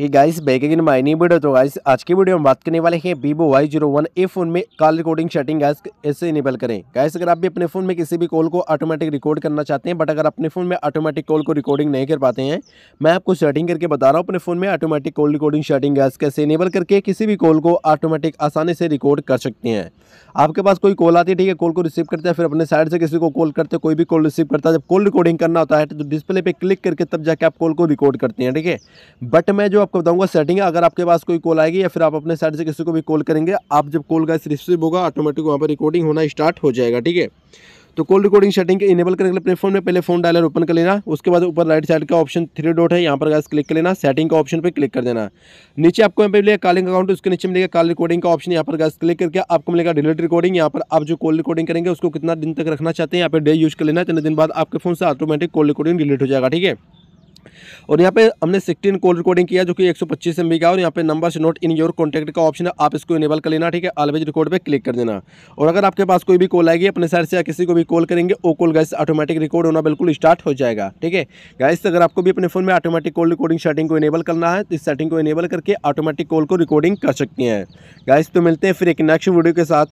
ये guys back again my new video तो guys आज की वीडियो में बात करने वाले हैं Vivo Y zero one A phone में कॉल रिकॉर्डिंग सेटिंग गाइस ऐसे इनेबल करें गाइस अगर आप भी अपने फोन में किसी भी कॉल को ऑटोमेटिक रिकॉर्ड करना चाहते हैं बट अगर अपने फोन में ऑटोमेटिक कॉल को रिकॉर्डिंग नहीं कर पाते हैं मैं आपको सेटिंग करके बता रहा हूँ अपने फोन में automatic call recording setting guys कैसे इनेबल करके किसी भी कॉल को ऑटोमेटिक आसानी से रिकॉर्ड कर सकते हैं आपके पास कोई कॉल आती है ठीक है कॉल को रिसीव करते हैं फिर अपने साइड से किसी को कॉल करते हैं कोई भी कॉल रिसीव करता है जब कॉल रिकॉर्डिंग करना होता है तो डिस्प्ले पर क्लिक करके तब जाके आप कॉल को रिकॉर्ड करते हैं ठीक है बट मैं जो आपको बताऊंगा सेटिंग है अगर आपके पास कोई कॉल आएगी या फिर आप अपने साइड से किसी को भी कॉल करेंगे आप जब कॉल का रिसीव होगा ऑटोमेटिक वहाँ पर रिकॉर्डिंग होना स्टार्ट हो जाएगा ठीक है तो कॉल रिकॉर्डिंग सेटिंग इनेबल करने के लिए प्लेटफॉर्म में पहले फोन डायलर ओपन कर लेना उसके बाद ऊपर राइट साइड का ऑप्शन थ्री डॉट है यहाँ पर गैस क्लिक कर लेना सेटिंग का ऑप्शन पर क्लिक कर देना नीचे आपको यहाँ पे मिलेगा कॉलिंग अकाउंट उसके नीचे मिलेगा कॉल रिकॉर्डिंग का ऑप्शन यहाँ पर गैस क्लिक करके आपको मिलेगा डिलीट रिकॉर्डिंग यहाँ पर आप जो कॉल रिकॉर्डिंग करेंगे उसको कितना दिन तक रखना चाहते हैं यहाँ पर डे यूज कर लेना इतने दिन बाद आपके फोन से ऑटोमेटिक कॉल रिकॉर्डिंग डिलीट हो जाएगा ठीक है और यहाँ पे हमने 16 कॉल रिकॉर्डिंग किया जो कि 125 सौ एमबी का और यहाँ पे नंबर से नॉट इन योर कॉन्टैक्ट का ऑप्शन है आप इसको इनेबल कर लेना ठीक है ऑलवेज रिकॉर्ड पे क्लिक कर देना और अगर आपके पास कोई भी कॉल आएगी अपने साइड से या किसी को भी कॉल करेंगे वो कॉल गैस ऑटोमेटिक रिकॉर्ड होना बिल्कुल स्टार्ट हो जाएगा ठीक है गैस अगर आपको भी अपने फोन में ऑटोमेटिक कॉल रिकॉर्डिंग सेटिंग को इनेबल करना है तो इस सेटिंग को इनेबल करके ऑटोमेटिक कॉल को रिकॉर्डिंग कर सकते हैं गैस तो मिलते हैं फिर एक नेक्स्ट वीडियो के साथ